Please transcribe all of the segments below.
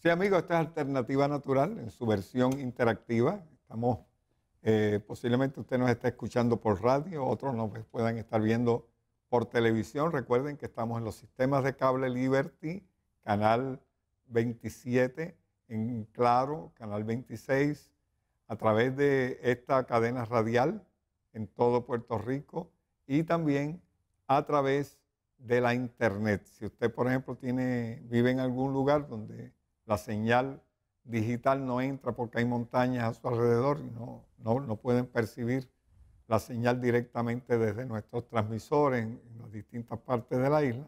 Sí, amigos, esta es Alternativa Natural en su versión interactiva. Estamos, eh, posiblemente usted nos está escuchando por radio, otros nos puedan estar viendo por televisión. Recuerden que estamos en los sistemas de cable Liberty, canal 27, en Claro, canal 26, a través de esta cadena radial en todo Puerto Rico y también a través de la internet. Si usted, por ejemplo, tiene, vive en algún lugar donde la señal digital no entra porque hay montañas a su alrededor y no, no, no pueden percibir la señal directamente desde nuestros transmisores en, las distintas partes de la isla.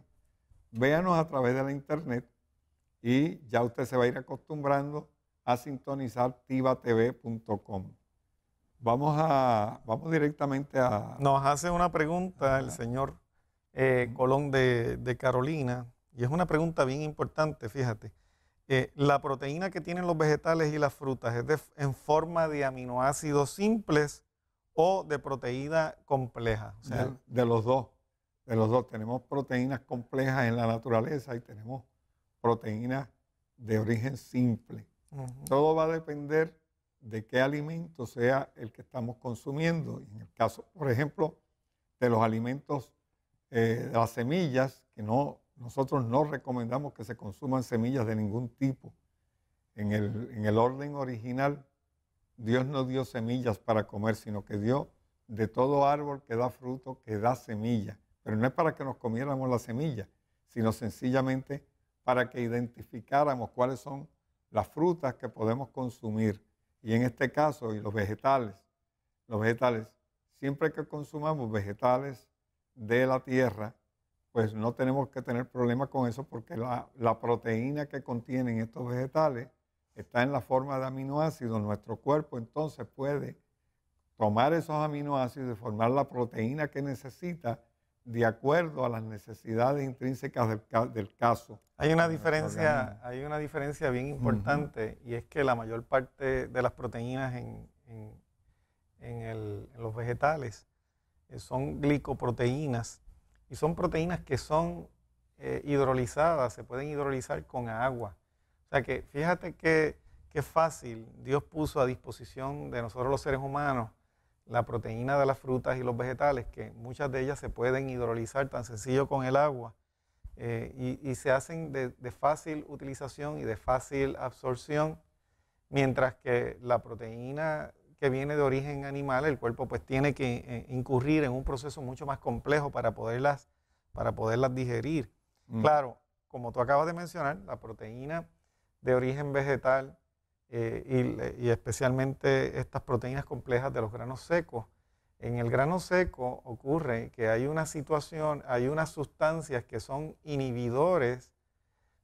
Véanos a través de la internet y ya usted se va a ir acostumbrando a sintonizar tivatv.com. Vamos, a, vamos directamente a... Nos hace una pregunta el señor eh, Colón de Carolina y es una pregunta bien importante, fíjate. Eh, la proteína que tienen los vegetales y las frutas es en forma de aminoácidos simples o de proteína compleja. de, los dos, de los dos. Tenemos proteínas complejas en la naturaleza y tenemos proteínas de origen simple. Todo va a depender de qué alimento sea el que estamos consumiendo. En el caso, por ejemplo, de los alimentos, eh, de las semillas, que no nosotros no recomendamos que se consuman semillas de ningún tipo. En el, orden original, Dios no dio semillas para comer, sino que dio de todo árbol que da fruto, que da semilla. Pero no es para que nos comiéramos la semilla, sino sencillamente para que identificáramos cuáles son las frutas que podemos consumir. Y en este caso, y los vegetales, los vegetales, siempre que consumamos vegetales de la tierra, pues no tenemos que tener problemas con eso porque la, proteína que contienen estos vegetales está en la forma de aminoácidos. Nuestro cuerpo entonces puede tomar esos aminoácidos y formar la proteína que necesita de acuerdo a las necesidades intrínsecas del, caso. Hay una, diferencia, hay una diferencia bien importante y es que la mayor parte de las proteínas en, en los vegetales eh, son glicoproteínas y son proteínas que son eh, hidrolizadas, se pueden hidrolizar con agua. O sea que fíjate qué fácil Dios puso a disposición de nosotros los seres humanos la proteína de las frutas y los vegetales, que muchas de ellas se pueden hidrolizar tan sencillo con el agua eh, y, se hacen de, de, fácil utilización y de fácil absorción, mientras que la proteína que viene de origen animal, el cuerpo pues tiene que eh, incurrir en un proceso mucho más complejo para poderlas, para poderlas digerir. Mm. Claro, como tú acabas de mencionar, la proteína de origen vegetal eh, y, especialmente estas proteínas complejas de los granos secos. En el grano seco ocurre que hay una situación, hay unas sustancias que son inhibidores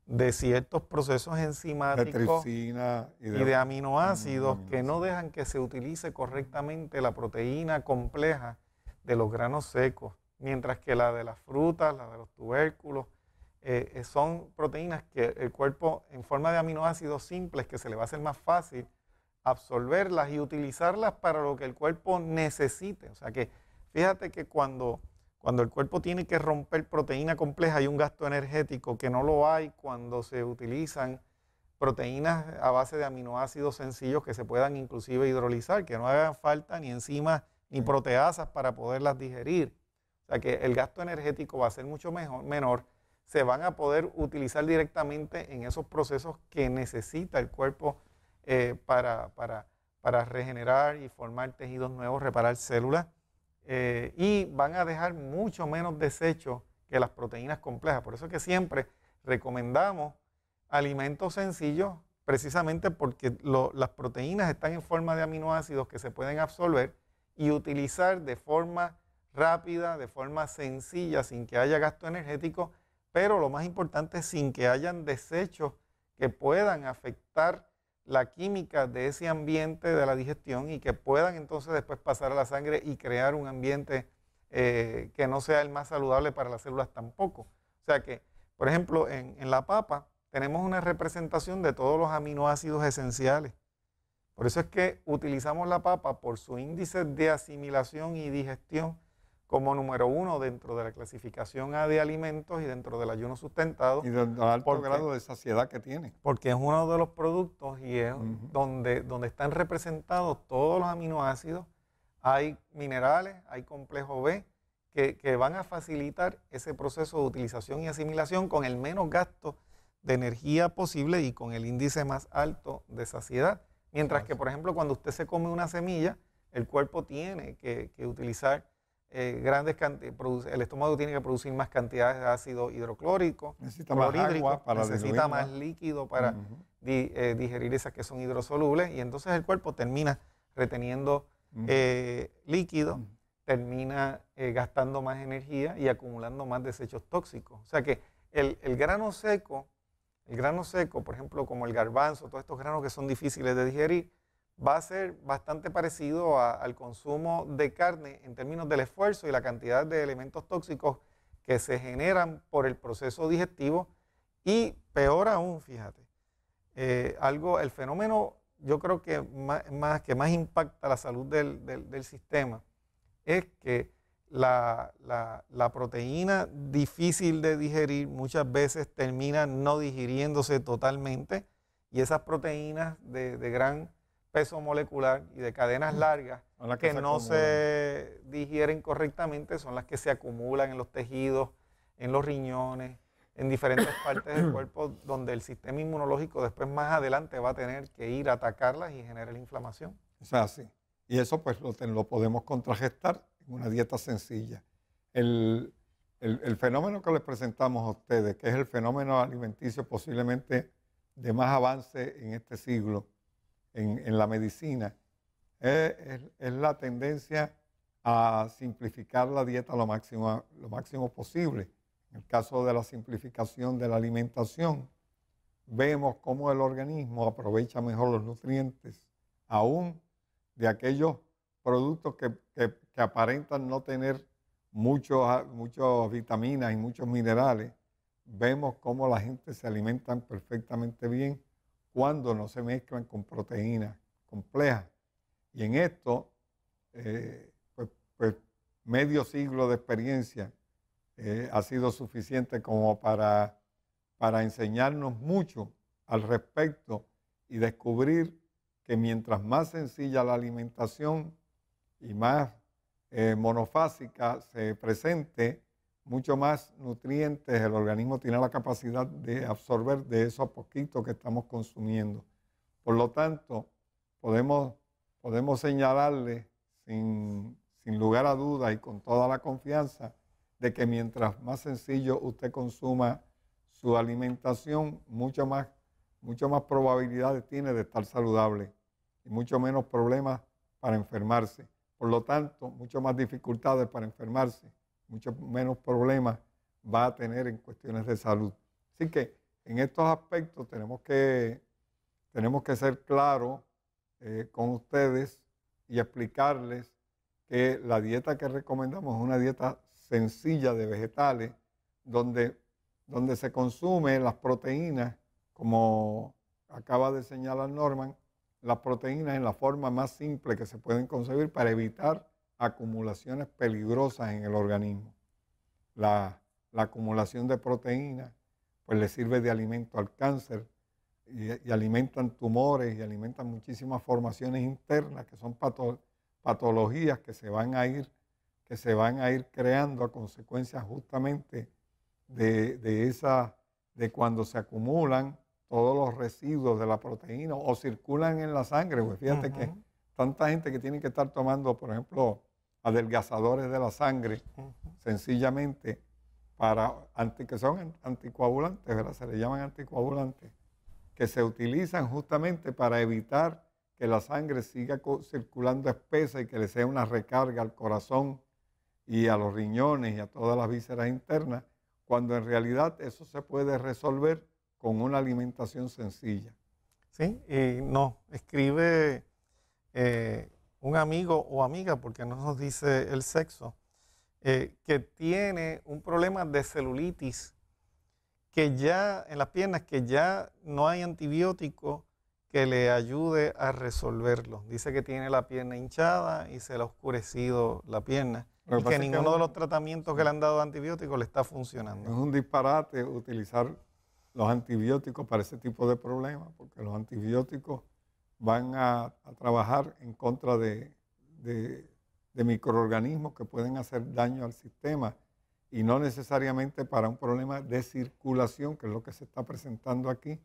de ciertos procesos enzimáticos y de, aminoácidos que no mm. dejan que se utilice correctamente la proteína compleja de los granos secos, mientras que la de las frutas, la de los tubérculos, eh, eh, son proteínas que el cuerpo en forma de aminoácidos simples que se le va a hacer más fácil absorberlas y utilizarlas para lo que el cuerpo necesite. O sea que fíjate que cuando cuando el cuerpo tiene que romper proteína compleja hay un gasto energético que no lo hay cuando se utilizan proteínas a base de aminoácidos sencillos que se puedan inclusive hidrolizar, que no hagan falta ni enzimas ni proteasas para poderlas digerir. O sea que el gasto energético va a ser mucho mejor, menor, se van a poder utilizar directamente en esos procesos que necesita el cuerpo eh, para regenerar y formar tejidos nuevos, reparar células. Eh, y van a dejar mucho menos desechos que las proteínas complejas. Por eso es que siempre recomendamos alimentos sencillos, precisamente porque las proteínas están en forma de aminoácidos que se pueden absorber y utilizar de forma rápida, de forma sencilla, sin que haya gasto energético, pero lo más importante, sin que hayan desechos que puedan afectar la química de ese ambiente de la digestión y que puedan entonces después pasar a la sangre y crear un ambiente eh, que no sea el más saludable para las células tampoco. O sea que, por ejemplo, en, en la papa tenemos una representación de todos los aminoácidos esenciales. Por eso es que utilizamos la papa por su índice de asimilación y digestión como número uno dentro de la clasificación A de alimentos y dentro del ayuno sustentado. Y del alto grado de saciedad que tiene. Porque es uno de los productos y es donde, donde están representados todos los aminoácidos. Hay minerales, hay complejo B, que, van a facilitar ese proceso de utilización y asimilación con el menos gasto de energía posible y con el índice más alto de saciedad. Mientras que, por ejemplo, cuando usted se come una semilla, el cuerpo tiene que utilizar eh, grandes eh, el estómago tiene que producir más cantidades de ácido hidroclórico, necesita más agua necesita más líquido para eh, digerir esas que son hidrosolubles y entonces el cuerpo termina reteniendo líquido, termina gastando más energía y acumulando más desechos tóxicos. O sea que el, el grano seco, el grano seco, por ejemplo, como el garbanzo, todos estos granos que son difíciles de digerir, va a ser bastante parecido al consumo de carne en términos del esfuerzo y la cantidad de elementos tóxicos que se generan por el proceso digestivo y peor aún, fíjate, eh, algo, el fenómeno yo creo que más, que más impacta la salud del, sistema es que la, proteína difícil de digerir muchas veces termina no digiriéndose totalmente y esas proteínas de, de gran peso molecular y de cadenas largas que, que no se digieren correctamente son las que se acumulan en los tejidos, en los riñones, en diferentes partes del cuerpo donde el sistema inmunológico después más adelante va a tener que ir a atacarlas y generar la inflamación. Es así. Y eso pues lo, podemos contragestar en una dieta sencilla. El, el, fenómeno que les presentamos a ustedes, que es el fenómeno alimenticio posiblemente de más avance en este siglo, en, la medicina, es, la tendencia a simplificar la dieta lo máximo, lo máximo posible. En el caso de la simplificación de la alimentación, vemos cómo el organismo aprovecha mejor los nutrientes, aún de aquellos productos que, aparentan no tener muchas vitaminas y muchos minerales. Vemos cómo la gente se alimentan perfectamente bien cuando no se mezclan con proteínas complejas. Y en esto, eh, pues, pues, medio siglo de experiencia eh, ha sido suficiente como para, para enseñarnos mucho al respecto y descubrir que mientras más sencilla la alimentación y más eh, monofásica se presente, mucho más nutrientes el organismo tiene la capacidad de absorber de esos poquitos que estamos consumiendo. Por lo tanto, podemos, podemos señalarle sin, lugar a duda y con toda la confianza de que mientras más sencillo usted consuma su alimentación, mucho más, mucho más probabilidades tiene de estar saludable y mucho menos problemas para enfermarse. Por lo tanto, mucho más dificultades para enfermarse mucho menos problemas va a tener en cuestiones de salud. Así que en estos aspectos tenemos que, tenemos que ser claros eh, con ustedes y explicarles que la dieta que recomendamos es una dieta sencilla de vegetales, donde, donde se consumen las proteínas, como acaba de señalar Norman, las proteínas en la forma más simple que se pueden concebir para evitar acumulaciones peligrosas en el organismo. La, acumulación de proteínas, pues le sirve de alimento al cáncer y, alimentan tumores y alimentan muchísimas formaciones internas que son patologías que se van a ir que se van a ir creando a consecuencia justamente de, esa, de cuando se acumulan todos los residuos de la proteína o circulan en la sangre. Pues fíjate que tanta gente que tiene que estar tomando, por ejemplo, adelgazadores de la sangre, sencillamente para que son anticoagulantes, ¿verdad? Se le llaman anticoagulantes, que se utilizan justamente para evitar que la sangre siga circulando espesa y que le sea una recarga al corazón y a los riñones y a todas las vísceras internas, cuando en realidad eso se puede resolver con una alimentación sencilla. Sí, y no, escribe eh, un amigo o amiga, porque no nos dice el sexo, eh, que tiene un problema de celulitis que ya en las piernas, que ya no hay antibiótico que le ayude a resolverlo. Dice que tiene la pierna hinchada y se le ha oscurecido la pierna. y que ninguno de los tratamientos que le han dado de antibióticos le está funcionando. Es un disparate utilizar los antibióticos para ese tipo de problemas, porque los antibióticos van a, trabajar en contra de, microorganismos que pueden hacer daño al sistema y no necesariamente para un problema de circulación, que es lo que se está presentando aquí,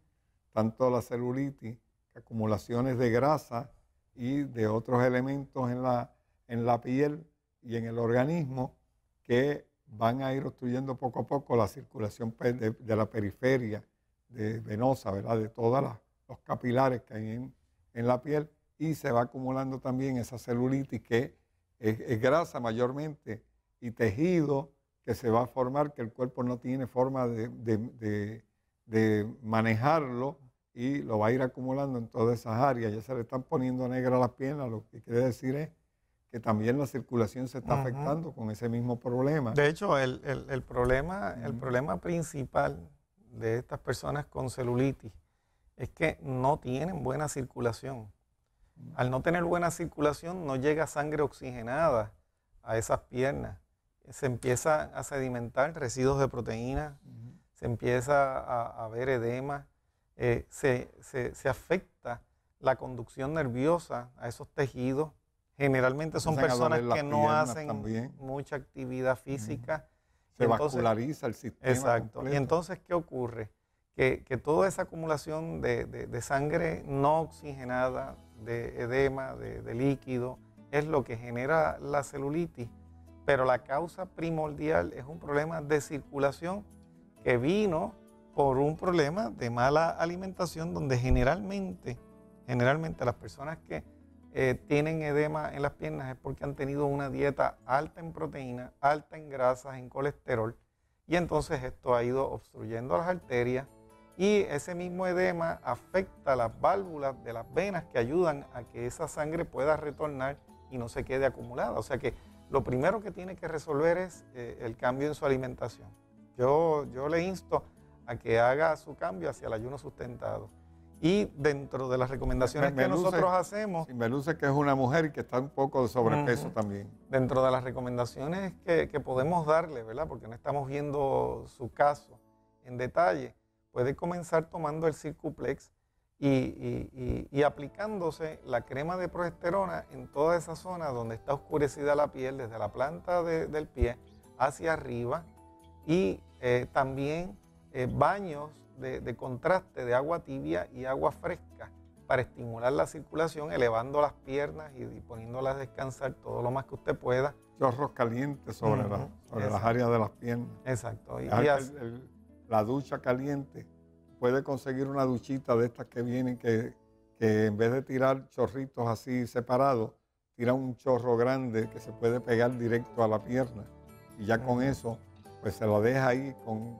tanto la celulitis, acumulaciones de grasa y de otros elementos en la, en la piel y en el organismo que van a ir obstruyendo poco a poco la circulación de, la periferia de venosa, ¿verdad? de todos los capilares que hay en, en la piel y se va acumulando también esa celulitis que es, grasa mayormente y tejido que se va a formar, que el cuerpo no tiene forma de, manejarlo y lo va a ir acumulando en todas esas áreas. Ya se le están poniendo negras las piernas, lo que quiere decir es que también la circulación se está afectando con ese mismo problema. De hecho, el, problema, el problema principal de estas personas con celulitis es que no tienen buena circulación. Mm. Al no tener buena circulación no llega sangre oxigenada a esas piernas. Se empieza a sedimentar residuos de proteínas, se empieza a, ver edema, eh, se, afecta la conducción nerviosa a esos tejidos. Generalmente son personas que no hacen mucha actividad física. Se vasculariza el sistema. Exacto. Y entonces, ¿qué ocurre? que, toda esa acumulación de, sangre no oxigenada, de edema, de, líquido, es lo que genera la celulitis. Pero la causa primordial es un problema de circulación que vino por un problema de mala alimentación donde generalmente, generalmente las personas que eh, tienen edema en las piernas es porque han tenido una dieta alta en proteína, alta en grasas, en colesterol. Y entonces esto ha ido obstruyendo las arterias, y ese mismo edema afecta las válvulas de las venas que ayudan a que esa sangre pueda retornar y no se quede acumulada. O sea que lo primero que tiene que resolver es eh, el cambio en su alimentación. Yo, yo le insto a que haga su cambio hacia el ayuno sustentado. Y dentro de las recomendaciones que nosotros hacemos... y me luce que es una mujer que está un poco de sobrepeso también. Dentro de las recomendaciones que, que podemos darle, ¿verdad? Porque no estamos viendo su caso en detalle, puede comenzar tomando el circuplex y, aplicándose la crema de progesterona en toda esa zona donde está oscurecida la piel, desde la planta del pie hacia arriba, y eh, también eh, baños de, contraste de agua tibia y agua fresca para estimular la circulación, elevando las piernas y, poniéndolas a descansar todo lo más que usted pueda. Chorros calientes sobre, las áreas de las piernas. Exacto. Y, ah, la ducha caliente. Puede conseguir una duchita de estas que vienen que, en vez de tirar chorritos así separados, tira un chorro grande que se puede pegar directo a la pierna. Y ya con eso, pues se la deja ahí con,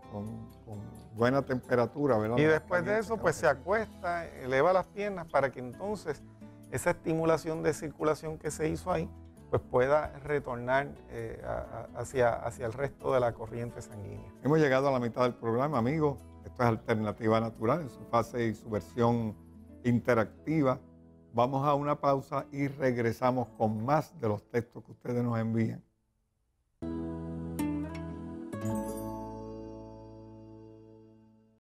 buena temperatura. Y después de eso, pues se acuesta, eleva las piernas para que entonces esa estimulación de circulación que se hizo ahí, pues pueda retornar eh, hacia, hacia el resto de la corriente sanguínea. Hemos llegado a la mitad del programa, amigos. Esto es Alternativa Natural en su fase y su versión interactiva. Vamos a una pausa y regresamos con más de los textos que ustedes nos envían.